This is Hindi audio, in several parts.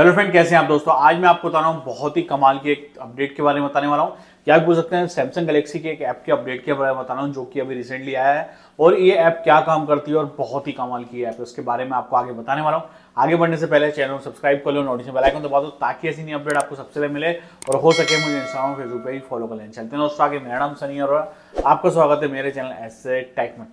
हेलो फ्रेंड कैसे हैं आप दोस्तों आज मैं आपको बता रहा हूँ बहुत ही कमाल की एक अपडेट के बारे में बताने वाला हूँ क्या आप बोल सकते हैं सैमसंग गैलेक्सी के एक ऐप के अपडेट के बारे में बता रहा हूँ जो कि अभी रिसेंटली आया है और ये ऐप क्या काम करती है और बहुत ही कमाल की ऐप है उसके बारे में आपको आगे बताने वाला हूँ आगे बढ़ने से पहले चैनल को सब्सक्राइब कर लो नोटिफिकेशन बेल आइकन दबा दो ताकि ऐसी नई अपडेट आपको सबसे पहले मिले और हो सके मुझे इंस्टाग्राम फेसबुक पर ही फॉलो कर लेना चलते हैं दोस्तों आगे मेरा नाम सनी और आपका स्वागत है मेरे चैनल एस टेक में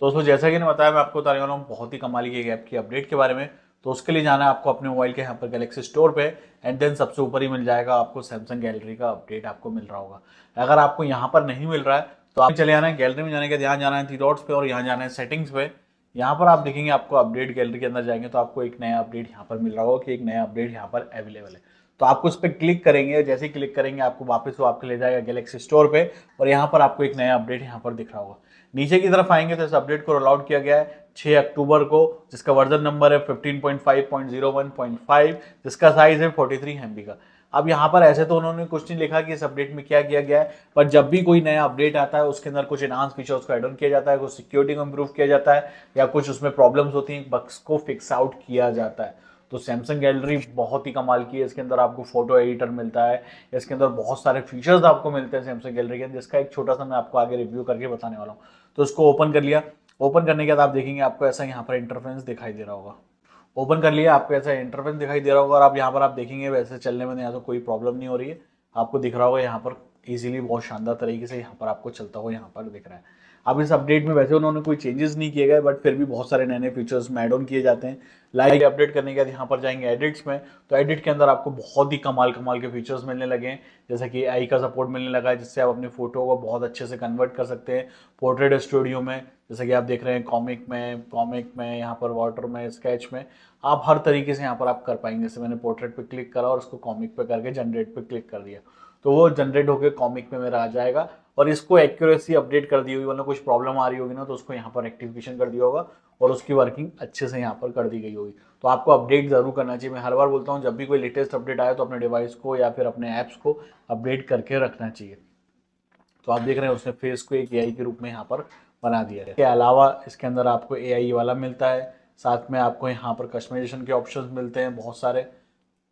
दोस्तों जैसा कि मैंने बताया मैं आपको बताने वाला हूँ बहुत ही कमाल की एक ऐप की अपडेट के बारे में तो उसके लिए जाना है आपको अपने मोबाइल के यहाँ पर गैलेक्सी स्टोर पे एंड देन सबसे ऊपर ही मिल जाएगा आपको सैमसंग गैलरी का अपडेट आपको मिल रहा होगा अगर आपको यहाँ पर नहीं मिल रहा है तो आप चले आना है गैलरी में जाने के यहाँ जाना है थ्री डॉट्स पे और यहाँ जाना है सेटिंग्स पे यहाँ पर आप देखेंगे आपको अपडेट गैलरी के अंदर जाएंगे तो आपको एक नया अपडेट यहाँ पर मिल रहा होगा कि एक नया अपडेट यहाँ पर अवेलेबल है तो आपको उस पर क्लिक करेंगे जैसे ही क्लिक करेंगे आपको वापस वो आपके ले जाएगा गैलेक्सी स्टोर पे और यहाँ पर आपको एक नया अपडेट यहाँ पर दिख रहा होगा नीचे की तरफ आएंगे तो इस अपडेट को रोल आउट किया गया है 6 अक्टूबर को जिसका वर्जन नंबर है 15.5.01.5 जिसका साइज है 43 थ्री का अब यहाँ पर ऐसे तो उन्होंने कुछ नहीं लिखा कि इस अपडेट में क्या किया गया है पर जब भी कोई नया अपडेट आता है उसके अंदर कुछ एनहांस फीचर्स को एड ऑन किया जाता है कुछ सिक्योरिटी को इम्प्रूव किया जाता है या कुछ उसमें प्रॉब्लम्स होती हैं बक्स को फिक्स आउट किया जाता है तो सैमसंग गैलरी बहुत ही कमाल की है इसके अंदर आपको फोटो एडिटर मिलता है इसके अंदर बहुत सारे फीचर्स आपको मिलते हैं सैमसंग गैलरी के जिसका एक छोटा सा मैं आपको आगे रिव्यू करके बताने वाला हूँ तो इसको ओपन कर लिया ओपन करने के बाद आप देखेंगे आपको ऐसा यहाँ पर इंटरफेंस दिखाई दे रहा होगा ओपन कर लिया आपको ऐसा इंटरफेंस दिखाई दे रहा होगा और आप यहाँ पर आप देखेंगे वैसे चलने में यहाँ तो कोई प्रॉब्लम नहीं हो रही है आपको दिख रहा होगा यहाँ पर ईजिली बहुत शानदार तरीके से यहाँ पर आपको चलता हुआ यहाँ पर दिख रहा है अब इस अपडेट में वैसे उन्होंने कोई चेंजेस नहीं किए गए बट फिर भी बहुत सारे नए नए फीचर्स में एड ऑन किए जाते हैं लाइक अपडेट करने के बाद यहाँ पर जाएंगे एडिट्स में तो एडिट के अंदर आपको बहुत ही कमाल कमाल के फीचर्स मिलने लगे हैं जैसे कि आई का सपोर्ट मिलने लगा है जिससे आप अपनी फोटो को बहुत अच्छे से कन्वर्ट कर सकते हैं पोर्ट्रेट स्टूडियो में जैसे कि आप देख रहे हैं कॉमिक में कॉमिक में यहाँ पर वाटर में स्केच में आप हर तरीके से यहाँ पर आप कर पाएंगे जैसे मैंने पोर्ट्रेट पर क्लिक करा और उसको कॉमिक पे करके जनरेट पर क्लिक कर दिया तो वो जनरेट होकर कॉमिक में मेरा आ जाएगा और इसको एक्यूरेसी अपडेट कर दी होगी वरना कुछ प्रॉब्लम आ रही होगी ना तो उसको यहाँ पर एक्टिफिकेशन कर दिया होगा और उसकी वर्किंग अच्छे से यहाँ पर कर दी गई होगी तो आपको अपडेट ज़रूर करना चाहिए मैं हर बार बोलता हूँ जब भी कोई लेटेस्ट अपडेट आए तो अपने डिवाइस को या फिर अपने ऐप्स को अपडेट करके रखना चाहिए तो आप देख रहे हैं उसने फेस को एक ए के रूप में यहाँ पर बना दिया है इसके अलावा इसके अंदर आपको ए वाला मिलता है साथ में आपको यहाँ पर कस्टमाइजेशन के ऑप्शन मिलते हैं बहुत सारे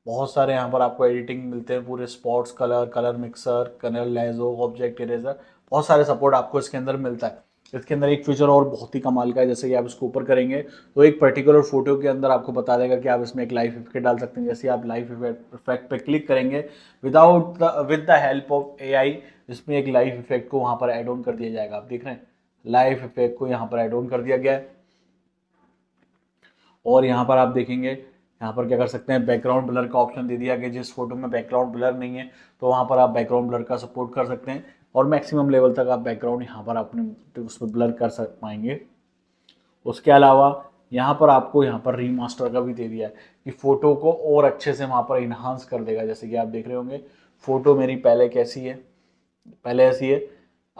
बहुत सारे यहाँ पर आपको एडिटिंग मिलते हैं पूरे spots colour colour mixer colour लेजो ऑब्जेक्ट इरेजर बहुत सारे सपोर्ट आपको इसके अंदर मिलता है इसके अंदर एक फीचर और बहुत ही कमाल का है जैसे कि आप इसको ऊपर करेंगे तो एक पर्टिकुलर फोटो के अंदर आपको बता देगा कि आप इसमें एक लाइफ इफेक्ट डाल सकते हैं जैसे आप लाइफ इफेक्ट पे क्लिक करेंगे without with the help of AI इसमें एक लाइफ इफेक्ट को वहाँ पर एड ऑन कर दिया जाएगा आप देख रहे हैं लाइफ इफेक्ट को यहाँ पर एड ऑन कर दिया गया है और यहाँ पर आप देखेंगे यहाँ पर क्या कर सकते हैं बैकग्राउंड ब्लर का ऑप्शन दे दिया कि जिस फोटो में बैकग्राउंड ब्लर नहीं है तो वहाँ पर आप बैकग्राउंड ब्लर का सपोर्ट कर सकते हैं और मैक्सिमम लेवल तक आप बैकग्राउंड यहाँ पर अपने तो उस पर ब्लर कर सक पाएंगे उसके अलावा यहाँ पर आपको यहाँ पर रीमास्टर का भी दे दिया है कि फ़ोटो को और अच्छे से वहाँ पर इन्हांस कर देगा जैसे कि आप देख रहे होंगे फ़ोटो मेरी पहले कैसी है पहले ऐसी है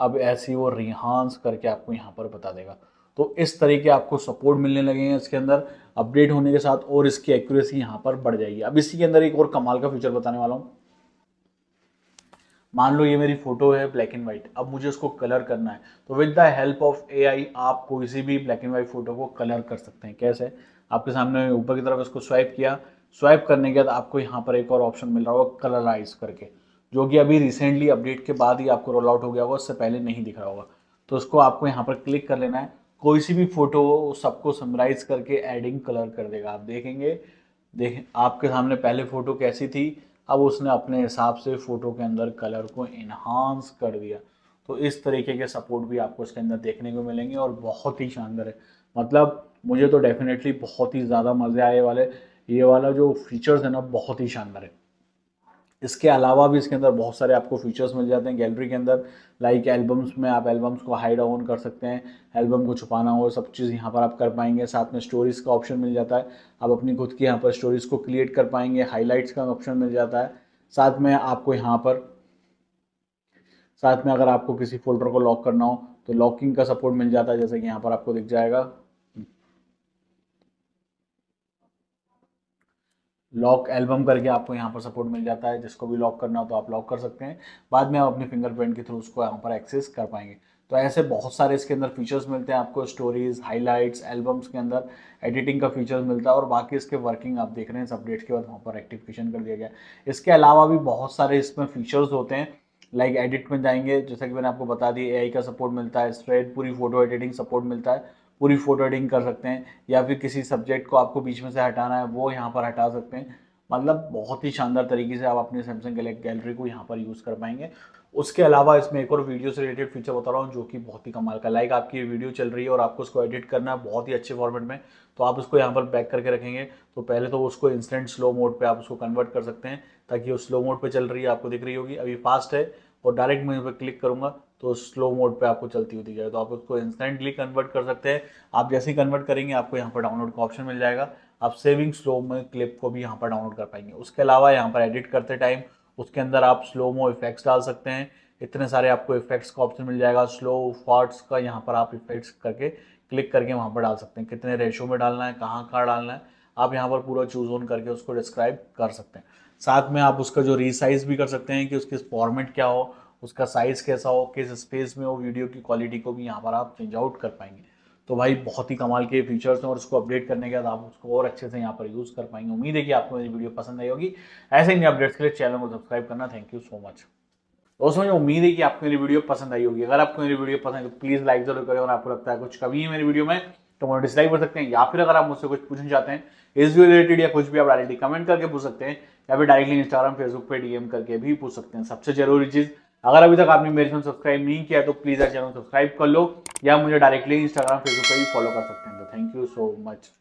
अब ऐसी वो रिहांस करके आपको यहाँ पर बता देगा तो इस तरीके आपको सपोर्ट मिलने लगेंगे इसके अंदर अपडेट होने के साथ और इसकी एक्यूरेसी यहाँ पर बढ़ जाएगी अब इसी के अंदर एक और कमाल का फीचर बताने वाला हूँ मान लो ये मेरी फोटो है ब्लैक एंड व्हाइट अब मुझे उसको कलर करना है तो with the help of a आप कोई सी भी ब्लैक एंड व्हाइट फोटो को कलर कर सकते हैं कैसे आपके सामने ऊपर की तरफ इसको स्वाइप किया स्वाइप करने के बाद आपको यहाँ पर एक और ऑप्शन मिल रहा होगा कलराइज करके जो कि अभी रिसेंटली अपडेट के बाद ही आपको रोल आउट हो गया होगा उससे पहले नहीं दिख रहा होगा तो उसको आपको यहाँ पर क्लिक कर लेना है कोई सी भी फोटो हो सबको समराइज करके एडिंग कलर कर देगा आप देखेंगे देखें आपके सामने पहले फ़ोटो कैसी थी अब उसने अपने हिसाब से फ़ोटो के अंदर कलर को इन्हांस कर दिया तो इस तरीके के सपोर्ट भी आपको इसके अंदर देखने को मिलेंगे और बहुत ही शानदार है मतलब मुझे तो डेफिनेटली बहुत ही ज़्यादा मज़े आए वाले ये वाला जो फीचर्स है ना बहुत ही शानदार है इसके अलावा भी इसके अंदर बहुत सारे आपको फीचर्स मिल जाते हैं गैलरी के अंदर लाइक एल्बम्स में आप एल्बम्स को हाइड ऑन कर सकते हैं एल्बम को छुपाना हो सब चीज़ यहाँ पर आप कर पाएंगे साथ में स्टोरीज़ का ऑप्शन मिल जाता है आप अपनी खुद की यहाँ पर स्टोरीज़ को क्रिएट कर पाएंगे हाईलाइट्स का ऑप्शन मिल जाता है साथ में आपको यहाँ पर साथ में अगर आपको किसी फोल्डर को लॉक करना हो तो लॉकिंग का सपोर्ट मिल जाता है जैसे कि यहाँ पर आपको दिख जाएगा लॉक एल्बम करके आपको यहाँ पर सपोर्ट मिल जाता है जिसको भी लॉक करना हो तो आप लॉक कर सकते हैं बाद में आप अपने फिंगरप्रिंट के थ्रू उसको यहाँ पर एक्सेस कर पाएंगे तो ऐसे बहुत सारे इसके अंदर फीचर्स मिलते हैं आपको स्टोरीज हाइलाइट्स एल्बम्स के अंदर एडिटिंग का फीचर्स मिलता है और बाकी इसके वर्किंग आप देख रहे हैं इस अपडेट के बाद वहाँ पर एक्टिवेशन कर दिया गया इसके अलावा भी बहुत सारे इसमें फीचर्स होते हैं लाइक like एडिट में जाएंगे जैसा कि मैंने आपको बता दी एआई का सपोर्ट मिलता है स्ट्रेट पूरी फोटो एडिटिंग सपोर्ट मिलता है पूरी फोटो एडिंग कर सकते हैं या फिर किसी सब्जेक्ट को आपको बीच में से हटाना है वो यहाँ पर हटा सकते हैं मतलब बहुत ही शानदार तरीके से आप अपने सैमसंग गैलरी को यहाँ पर यूज़ कर पाएंगे उसके अलावा इसमें एक और वीडियो से रिलेटेड फीचर बता रहा हूँ जो कि बहुत ही कमाल का लाइक आपकी वीडियो चल रही है और आपको उसको एडिट करना है बहुत ही अच्छे फॉर्मेट में तो आप उसको यहाँ पर बैक करके रखेंगे तो पहले तो उसको इंस्टेंट स्लो मोड पर आप उसको कन्वर्ट कर सकते हैं ताकि वो स्लो मोड पर चल रही है आपको दिख रही होगी अभी फास्ट है और डायरेक्ट मैं उस पर क्लिक करूँगा तो स्लो मोड पे आपको चलती हुई दिख जाएगी तो आप उसको इंस्टेंटली कन्वर्ट कर सकते हैं आप जैसे ही कन्वर्ट करेंगे आपको यहाँ पर डाउनलोड का ऑप्शन मिल जाएगा आप सेविंग स्लो में क्लिप को भी यहाँ पर डाउनलोड कर पाएंगे उसके अलावा यहाँ पर एडिट करते टाइम उसके अंदर आप स्लो मो इफेक्ट्स डाल सकते हैं इतने सारे आपको इफेक्ट्स का ऑप्शन मिल जाएगा स्लो फॉट्स का यहाँ पर आप इफेक्ट्स करके क्लिक करके वहाँ पर डाल सकते हैं कितने रेशो में डालना है कहाँ कहाँ डालना है आप यहाँ पर पूरा चूज ऑन करके उसको डिस्क्राइब कर सकते हैं साथ में आप उसका जो रिसाइज भी कर सकते हैं कि उसके फॉर्मेट क्या हो उसका साइज़ कैसा हो किस स्पेस में हो वीडियो की क्वालिटी को भी यहाँ पर आप चेंज आउट कर पाएंगे तो भाई बहुत ही कमाल के फीचर्स हैं और उसको अपडेट करने के बाद आप उसको और अच्छे से यहाँ पर यूज़ कर पाएंगे उम्मीद है कि आपको मेरी वीडियो पसंद आई होगी ऐसे ही अपडेट्स के लिए चैनल को सब्सक्राइब करना थैंक यू सो मच दोस्तों मुझे उम्मीद है कि आपको मेरी वीडियो पसंद आई होगी अगर आपको मेरी वीडियो पसंद है तो प्लीज़ लाइक जरूर करें और आपको लगता है कुछ कभी है मेरी वीडियो में तो मुझे डिसलाइक कर सकते हैं या फिर अगर आप मुझसे कुछ पूछना चाहते हैं इस वीडियो रिलेटेड या कुछ भी आप डायरेक्टली कमेंट करके पूछ सकते हैं या फिर डायरेक्टली इंस्टाग्राम फेसबुक पर डीएम करके भी पूछ सकते हैं सबसे जरूरी चीज़ अगर अभी तक आपने मेरे चैनल सब्सक्राइब नहीं किया तो प्लीज़ आज चैनल सब्सक्राइब कर लो या मुझे डायरेक्टली इंस्टाग्राम फेसबुक पर भी फॉलो कर सकते हैं तो थैंक यू सो मच